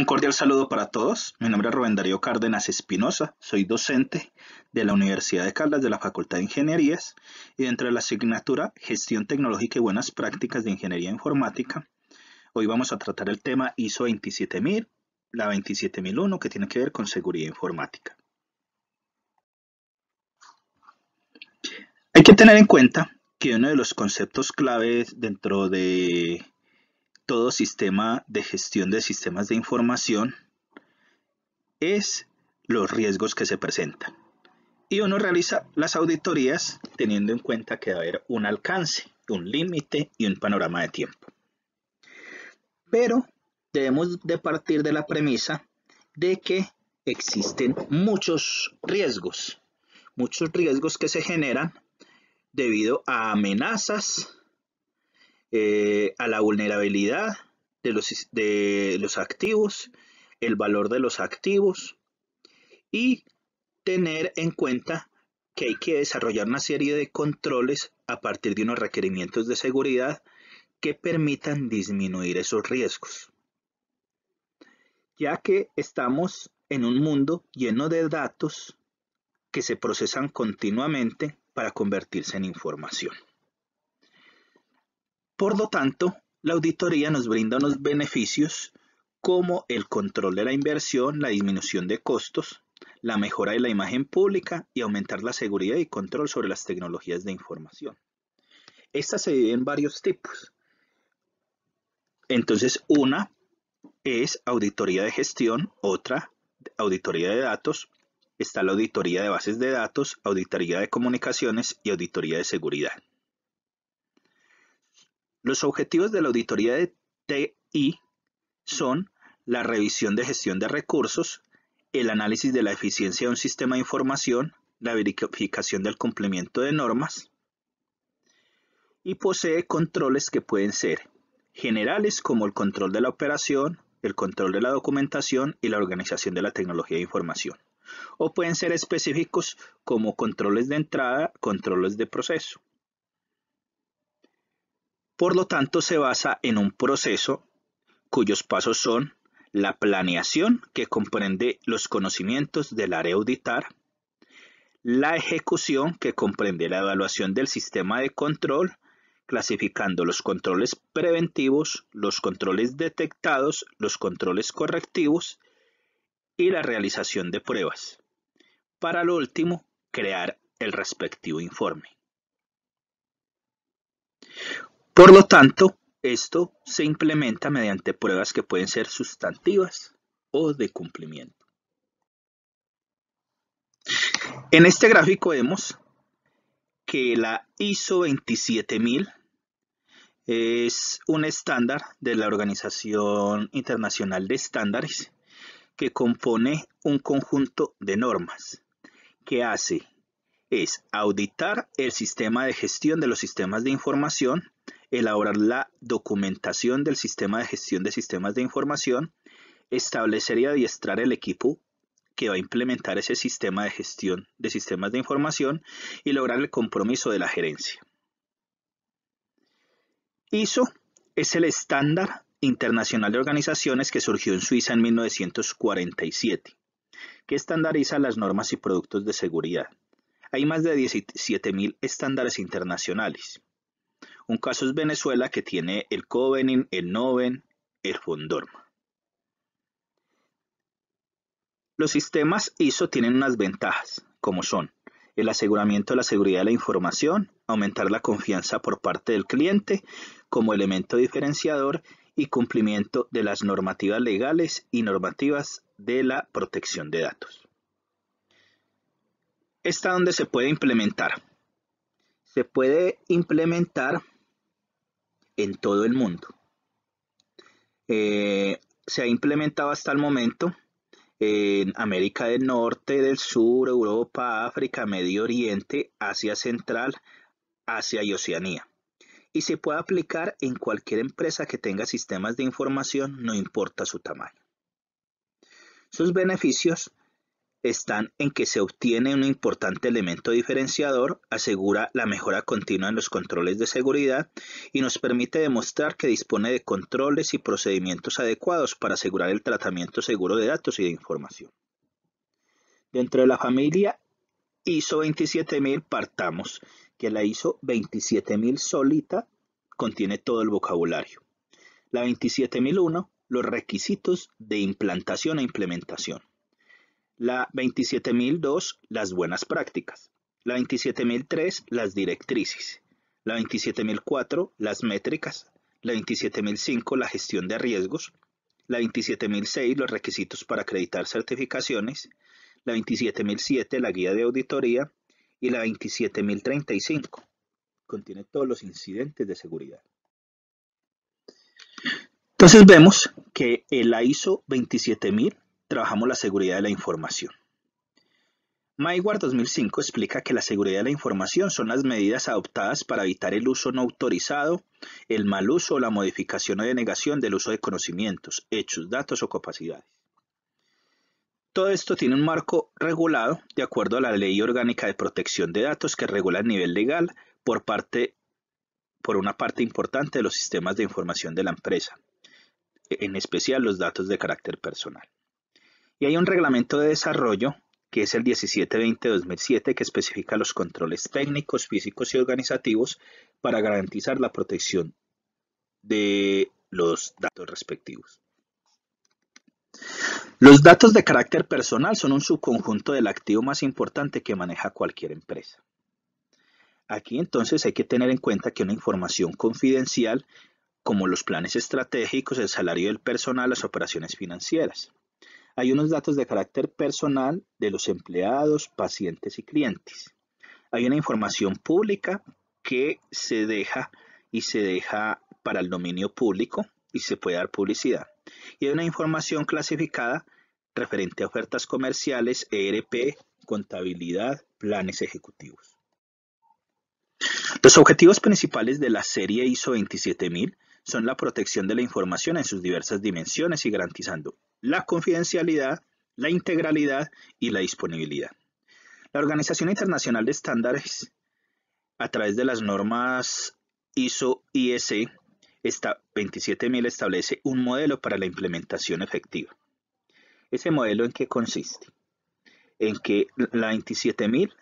Un cordial saludo para todos. Mi nombre es Rubén Darío Cárdenas Espinosa. Soy docente de la Universidad de Caldas de la Facultad de Ingenierías y dentro de la asignatura Gestión Tecnológica y Buenas Prácticas de Ingeniería Informática. Hoy vamos a tratar el tema ISO 27000, la 27001 que tiene que ver con seguridad informática. Hay que tener en cuenta que uno de los conceptos claves dentro de todo sistema de gestión de sistemas de información es los riesgos que se presentan. Y uno realiza las auditorías teniendo en cuenta que va a haber un alcance, un límite y un panorama de tiempo. Pero debemos de partir de la premisa de que existen muchos riesgos, muchos riesgos que se generan debido a amenazas, eh, a la vulnerabilidad de los, de los activos, el valor de los activos y tener en cuenta que hay que desarrollar una serie de controles a partir de unos requerimientos de seguridad que permitan disminuir esos riesgos. Ya que estamos en un mundo lleno de datos que se procesan continuamente para convertirse en información. Por lo tanto, la auditoría nos brinda unos beneficios como el control de la inversión, la disminución de costos, la mejora de la imagen pública y aumentar la seguridad y control sobre las tecnologías de información. Estas se dividen en varios tipos. Entonces, una es auditoría de gestión, otra auditoría de datos, está la auditoría de bases de datos, auditoría de comunicaciones y auditoría de seguridad. Los objetivos de la auditoría de TI son la revisión de gestión de recursos, el análisis de la eficiencia de un sistema de información, la verificación del cumplimiento de normas y posee controles que pueden ser generales como el control de la operación, el control de la documentación y la organización de la tecnología de información. O pueden ser específicos como controles de entrada, controles de proceso. Por lo tanto, se basa en un proceso cuyos pasos son la planeación, que comprende los conocimientos del área auditar, la ejecución, que comprende la evaluación del sistema de control, clasificando los controles preventivos, los controles detectados, los controles correctivos y la realización de pruebas. Para lo último, crear el respectivo informe. Por lo tanto, esto se implementa mediante pruebas que pueden ser sustantivas o de cumplimiento. En este gráfico vemos que la ISO 27000 es un estándar de la Organización Internacional de Estándares que compone un conjunto de normas que hace es auditar el sistema de gestión de los sistemas de información elaborar la documentación del sistema de gestión de sistemas de información, establecer y adiestrar el equipo que va a implementar ese sistema de gestión de sistemas de información y lograr el compromiso de la gerencia. ISO es el estándar internacional de organizaciones que surgió en Suiza en 1947, que estandariza las normas y productos de seguridad. Hay más de 17.000 estándares internacionales. Un caso es Venezuela que tiene el Covenin, el Noven, el Fondorma. Los sistemas ISO tienen unas ventajas, como son el aseguramiento de la seguridad de la información, aumentar la confianza por parte del cliente como elemento diferenciador y cumplimiento de las normativas legales y normativas de la protección de datos. ¿Está donde se puede implementar? Se puede implementar en todo el mundo. Eh, se ha implementado hasta el momento en América del Norte, del Sur, Europa, África, Medio Oriente, Asia Central, Asia y Oceanía. Y se puede aplicar en cualquier empresa que tenga sistemas de información, no importa su tamaño. Sus beneficios están en que se obtiene un importante elemento diferenciador, asegura la mejora continua en los controles de seguridad y nos permite demostrar que dispone de controles y procedimientos adecuados para asegurar el tratamiento seguro de datos y de información. Dentro de la familia ISO 27000 partamos, que la ISO 27000 solita contiene todo el vocabulario. La 27001 los requisitos de implantación e implementación. La 27002, las buenas prácticas. La 27003, las directrices. La 27004, las métricas. La 27005, la gestión de riesgos. La 27006, los requisitos para acreditar certificaciones. La 27007, la guía de auditoría. Y la 27035, contiene todos los incidentes de seguridad. Entonces vemos que el ISO 27000 trabajamos la seguridad de la información. MyWare 2005 explica que la seguridad de la información son las medidas adoptadas para evitar el uso no autorizado, el mal uso o la modificación o denegación del uso de conocimientos, hechos, datos o capacidades. Todo esto tiene un marco regulado de acuerdo a la Ley Orgánica de Protección de Datos que regula a nivel legal por, parte, por una parte importante de los sistemas de información de la empresa, en especial los datos de carácter personal. Y hay un reglamento de desarrollo que es el 1720-2007 que especifica los controles técnicos, físicos y organizativos para garantizar la protección de los datos respectivos. Los datos de carácter personal son un subconjunto del activo más importante que maneja cualquier empresa. Aquí entonces hay que tener en cuenta que una información confidencial como los planes estratégicos, el salario del personal, las operaciones financieras. Hay unos datos de carácter personal de los empleados, pacientes y clientes. Hay una información pública que se deja y se deja para el dominio público y se puede dar publicidad. Y hay una información clasificada referente a ofertas comerciales, ERP, contabilidad, planes ejecutivos. Los objetivos principales de la serie ISO 27000 son la protección de la información en sus diversas dimensiones y garantizando la confidencialidad, la integralidad y la disponibilidad. La Organización Internacional de Estándares, a través de las normas ISO IS e esta 27000 establece un modelo para la implementación efectiva. Ese modelo en qué consiste? En que la 27000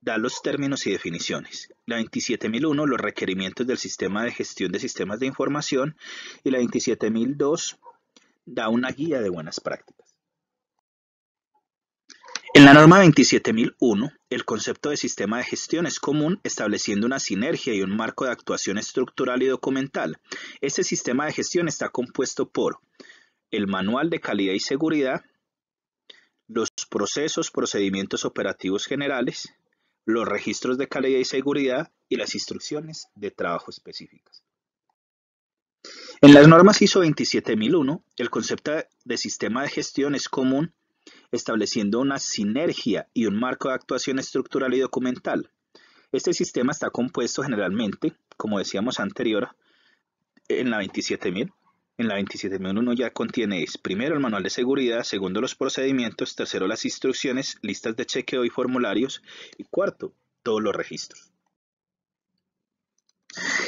da los términos y definiciones. La 27001 los requerimientos del sistema de gestión de sistemas de información y la 27002 da una guía de buenas prácticas. En la norma 27001, el concepto de sistema de gestión es común estableciendo una sinergia y un marco de actuación estructural y documental. Este sistema de gestión está compuesto por el manual de calidad y seguridad, los procesos, procedimientos operativos generales, los registros de calidad y seguridad y las instrucciones de trabajo específicas. En las normas ISO 27001, el concepto de sistema de gestión es común, estableciendo una sinergia y un marco de actuación estructural y documental. Este sistema está compuesto generalmente, como decíamos anteriormente, en la 27000. En la 27001 ya contiene primero el manual de seguridad, segundo los procedimientos, tercero las instrucciones, listas de chequeo y formularios y cuarto todos los registros.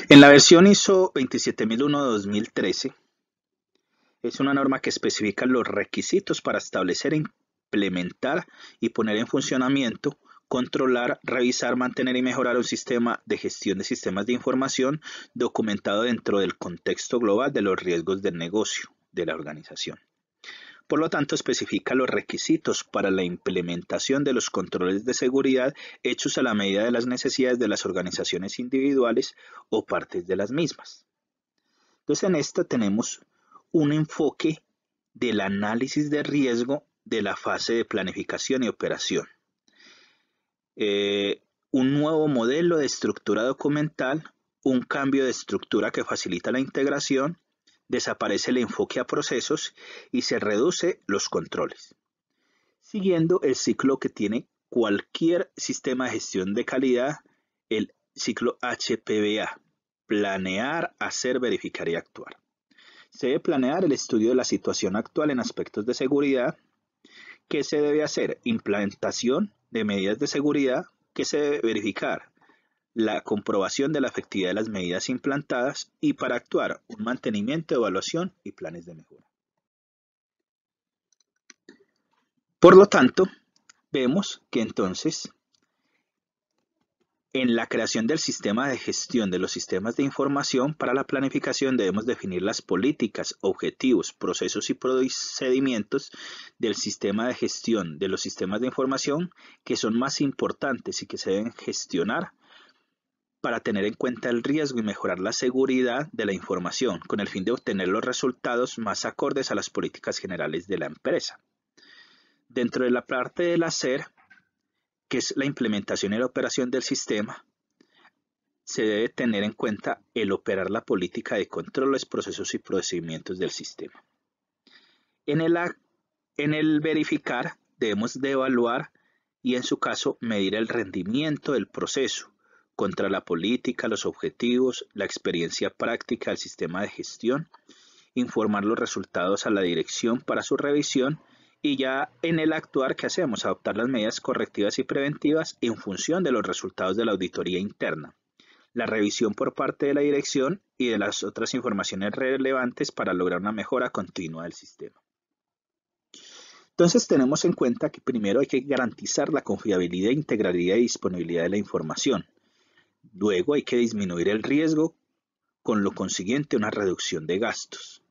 En la versión ISO 27001 2013, es una norma que especifica los requisitos para establecer, implementar y poner en funcionamiento, controlar, revisar, mantener y mejorar un sistema de gestión de sistemas de información documentado dentro del contexto global de los riesgos del negocio de la organización. Por lo tanto, especifica los requisitos para la implementación de los controles de seguridad hechos a la medida de las necesidades de las organizaciones individuales o partes de las mismas. Entonces, en esta tenemos un enfoque del análisis de riesgo de la fase de planificación y operación. Eh, un nuevo modelo de estructura documental, un cambio de estructura que facilita la integración, desaparece el enfoque a procesos y se reduce los controles. Siguiendo el ciclo que tiene cualquier sistema de gestión de calidad, el ciclo HPBA, planear, hacer, verificar y actuar. Se debe planear el estudio de la situación actual en aspectos de seguridad. ¿Qué se debe hacer? Implantación de medidas de seguridad qué se debe verificar la comprobación de la efectividad de las medidas implantadas y para actuar un mantenimiento, evaluación y planes de mejora. Por lo tanto, vemos que entonces en la creación del sistema de gestión de los sistemas de información para la planificación debemos definir las políticas, objetivos, procesos y procedimientos del sistema de gestión de los sistemas de información que son más importantes y que se deben gestionar para tener en cuenta el riesgo y mejorar la seguridad de la información, con el fin de obtener los resultados más acordes a las políticas generales de la empresa. Dentro de la parte del hacer, que es la implementación y la operación del sistema, se debe tener en cuenta el operar la política de controles, procesos y procedimientos del sistema. En el, verificar, debemos de evaluar y en su caso medir el rendimiento del proceso, contra la política, los objetivos, la experiencia práctica del sistema de gestión, informar los resultados a la dirección para su revisión y ya en el actuar que hacemos, adoptar las medidas correctivas y preventivas en función de los resultados de la auditoría interna, la revisión por parte de la dirección y de las otras informaciones relevantes para lograr una mejora continua del sistema. Entonces tenemos en cuenta que primero hay que garantizar la confiabilidad, e integralidad y disponibilidad de la información. Luego hay que disminuir el riesgo, con lo consiguiente una reducción de gastos.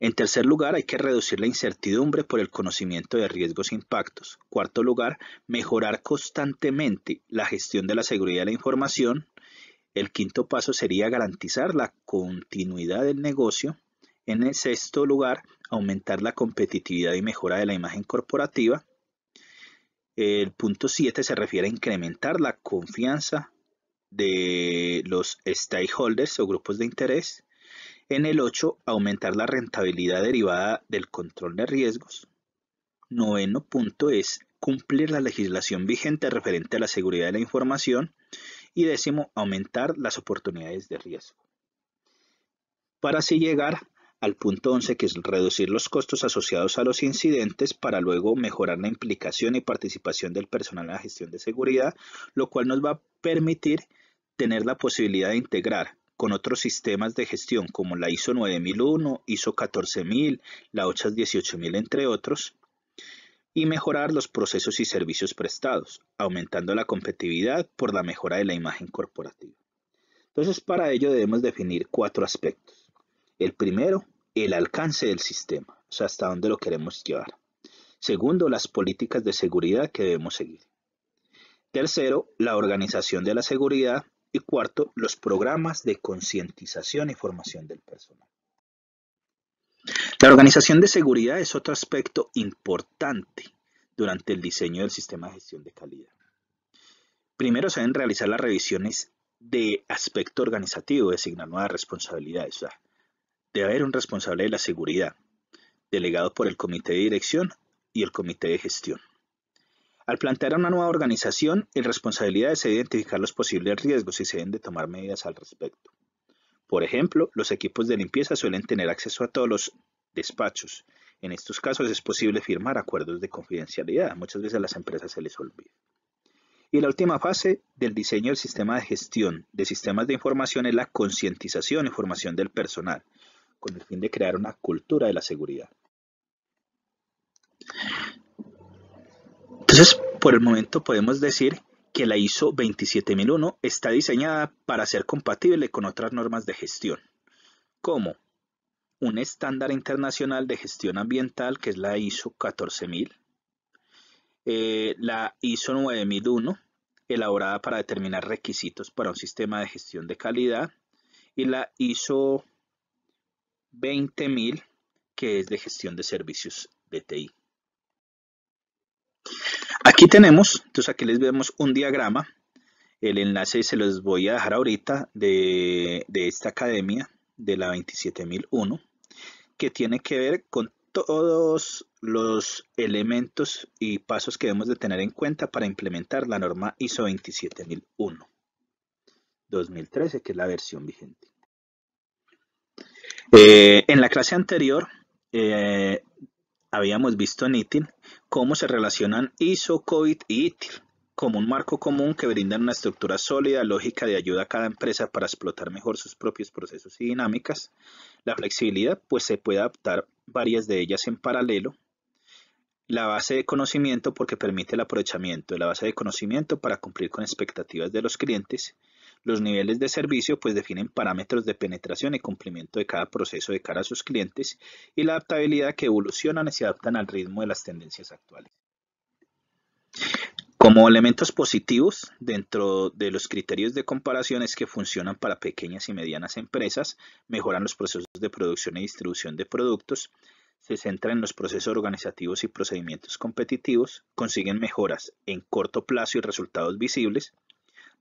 En tercer lugar, hay que reducir la incertidumbre por el conocimiento de riesgos e impactos. Cuarto lugar, mejorar constantemente la gestión de la seguridad de la información. El quinto paso sería garantizar la continuidad del negocio. En el sexto lugar, aumentar la competitividad y mejora de la imagen corporativa. El punto 7 se refiere a incrementar la confianza de los stakeholders o grupos de interés. En el 8, aumentar la rentabilidad derivada del control de riesgos. Noveno punto es cumplir la legislación vigente referente a la seguridad de la información. Y décimo, aumentar las oportunidades de riesgo. Para así llegar al punto 11, que es reducir los costos asociados a los incidentes para luego mejorar la implicación y participación del personal en la gestión de seguridad, lo cual nos va a permitir tener la posibilidad de integrar con otros sistemas de gestión como la ISO 9001, ISO 14000, la OCHAS 18000, entre otros, y mejorar los procesos y servicios prestados, aumentando la competitividad por la mejora de la imagen corporativa. Entonces, para ello debemos definir cuatro aspectos. El primero, el alcance del sistema, o sea, hasta dónde lo queremos llevar. Segundo, las políticas de seguridad que debemos seguir. Tercero, la organización de la seguridad y cuarto, los programas de concientización y formación del personal. La organización de seguridad es otro aspecto importante durante el diseño del sistema de gestión de calidad. Primero se deben realizar las revisiones de aspecto organizativo, designar nuevas responsabilidades. debe haber un responsable de la seguridad, delegado por el comité de dirección y el comité de gestión. Al plantear una nueva organización, el responsabilidad es identificar los posibles riesgos y se deben de tomar medidas al respecto. Por ejemplo, los equipos de limpieza suelen tener acceso a todos los despachos. En estos casos es posible firmar acuerdos de confidencialidad. Muchas veces a las empresas se les olvida. Y la última fase del diseño del sistema de gestión de sistemas de información es la concientización y formación del personal, con el fin de crear una cultura de la seguridad. Entonces, por el momento podemos decir que la ISO 27001 está diseñada para ser compatible con otras normas de gestión, como un estándar internacional de gestión ambiental, que es la ISO 14000, eh, la ISO 9001, elaborada para determinar requisitos para un sistema de gestión de calidad, y la ISO 20000, que es de gestión de servicios de TI. Aquí tenemos, entonces aquí les vemos un diagrama. El enlace se los voy a dejar ahorita de, esta academia de la 27001 que tiene que ver con todos los elementos y pasos que debemos de tener en cuenta para implementar la norma ISO 27001 2013, que es la versión vigente. Eh, en la clase anterior eh, habíamos visto en ITIL cómo se relacionan ISO, COVID y ITIL como un marco común que brinda una estructura sólida, lógica de ayuda a cada empresa para explotar mejor sus propios procesos y dinámicas. La flexibilidad, pues se puede adaptar varias de ellas en paralelo. La base de conocimiento porque permite el aprovechamiento de la base de conocimiento para cumplir con expectativas de los clientes los niveles de servicio pues definen parámetros de penetración y cumplimiento de cada proceso de cara a sus clientes y la adaptabilidad que evolucionan y se adaptan al ritmo de las tendencias actuales. Como elementos positivos dentro de los criterios de comparación es que funcionan para pequeñas y medianas empresas, mejoran los procesos de producción y distribución de productos, se centran en los procesos organizativos y procedimientos competitivos, consiguen mejoras en corto plazo y resultados visibles,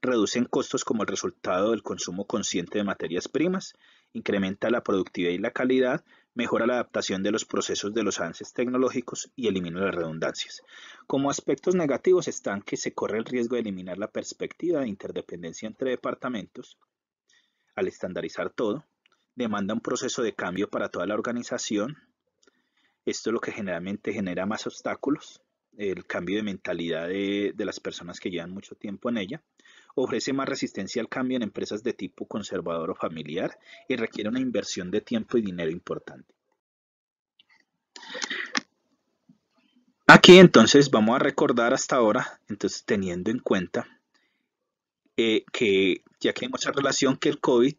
reducen costos como el resultado del consumo consciente de materias primas, incrementa la productividad y la calidad, mejora la adaptación de los procesos de los avances tecnológicos y elimina las redundancias. Como aspectos negativos están que se corre el riesgo de eliminar la perspectiva de interdependencia entre departamentos al estandarizar todo, demanda un proceso de cambio para toda la organización, esto es lo que generalmente genera más obstáculos, el cambio de mentalidad de las personas que llevan mucho tiempo en ella, ofrece más resistencia al cambio en empresas de tipo conservador o familiar y requiere una inversión de tiempo y dinero importante. Aquí entonces vamos a recordar hasta ahora, entonces teniendo en cuenta eh, que ya que hay mucha relación que el COVID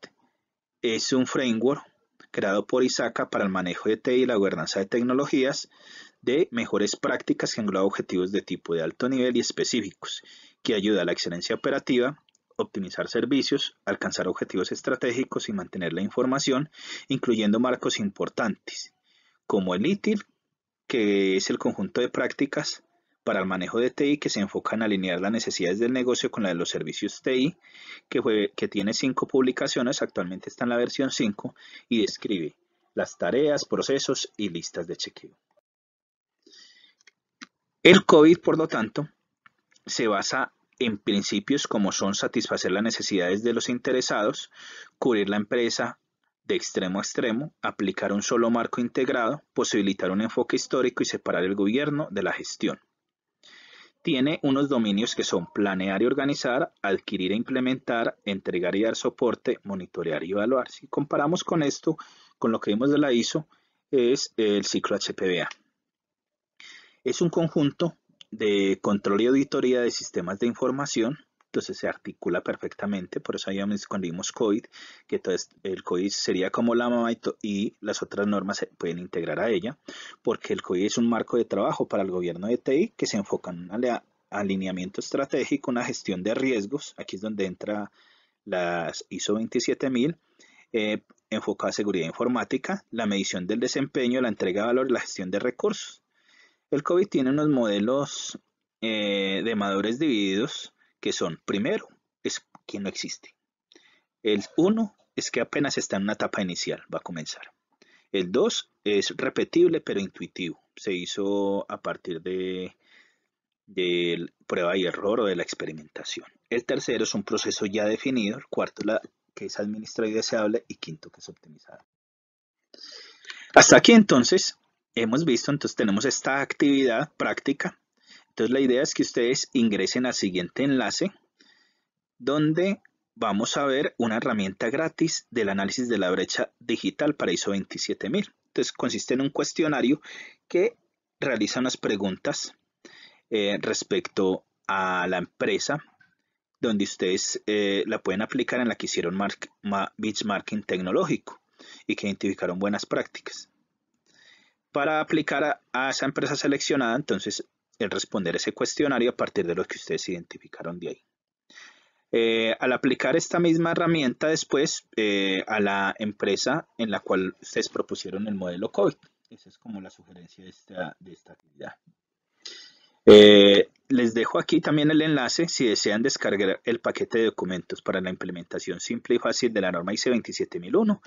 es un framework creado por ISACA para el manejo de TI y la gobernanza de tecnologías de mejores prácticas que engloba objetivos de tipo de alto nivel y específicos que ayuda a la excelencia operativa, optimizar servicios, alcanzar objetivos estratégicos y mantener la información, incluyendo marcos importantes, como el ITIL, que es el conjunto de prácticas para el manejo de TI que se enfoca en alinear las necesidades del negocio con las de los servicios TI, que, que tiene cinco publicaciones, actualmente está en la versión 5, y describe las tareas, procesos y listas de chequeo. El COVID, por lo tanto, se basa en principios como son satisfacer las necesidades de los interesados, cubrir la empresa de extremo a extremo, aplicar un solo marco integrado, posibilitar un enfoque histórico y separar el gobierno de la gestión. Tiene unos dominios que son planear y organizar, adquirir e implementar, entregar y dar soporte, monitorear y evaluar. Si comparamos con esto, con lo que vimos de la ISO, es el ciclo HPBA. Es un conjunto de control y auditoría de sistemas de información. Entonces se articula perfectamente, por eso cuando escondimos COID, que entonces el COID sería como la mamá y, las otras normas se pueden integrar a ella, porque el COID es un marco de trabajo para el gobierno de TI que se enfoca en un alineamiento estratégico, una gestión de riesgos, aquí es donde entra las ISO 27000, eh, enfocada a seguridad informática, la medición del desempeño, la entrega de valor, la gestión de recursos. El COVID tiene unos modelos eh, de madurez divididos que son, primero, es que no existe. El uno es que apenas está en una etapa inicial, va a comenzar. El dos es repetible pero intuitivo. Se hizo a partir de, prueba y error o de la experimentación. El tercero es un proceso ya definido. El cuarto la, que es administrado y deseable. Y quinto que es optimizado. Hasta aquí entonces hemos visto, entonces tenemos esta actividad práctica. Entonces la idea es que ustedes ingresen al siguiente enlace donde vamos a ver una herramienta gratis del análisis de la brecha digital para ISO 27000. Entonces consiste en un cuestionario que realiza unas preguntas eh, respecto a la empresa donde ustedes eh, la pueden aplicar en la que hicieron benchmarking tecnológico y que identificaron buenas prácticas para aplicar a, esa empresa seleccionada, entonces el responder ese cuestionario a partir de lo que ustedes identificaron de ahí. Eh, al aplicar esta misma herramienta después eh, a la empresa en la cual ustedes propusieron el modelo COVID. Esa es como la sugerencia de esta, actividad. Eh, les dejo aquí también el enlace si desean descargar el paquete de documentos para la implementación simple y fácil de la norma IC 27001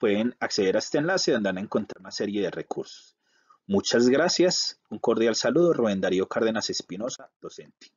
pueden acceder a este enlace donde van a encontrar una serie de recursos. Muchas gracias. Un cordial saludo. Rubén Darío Cárdenas Espinosa, docente.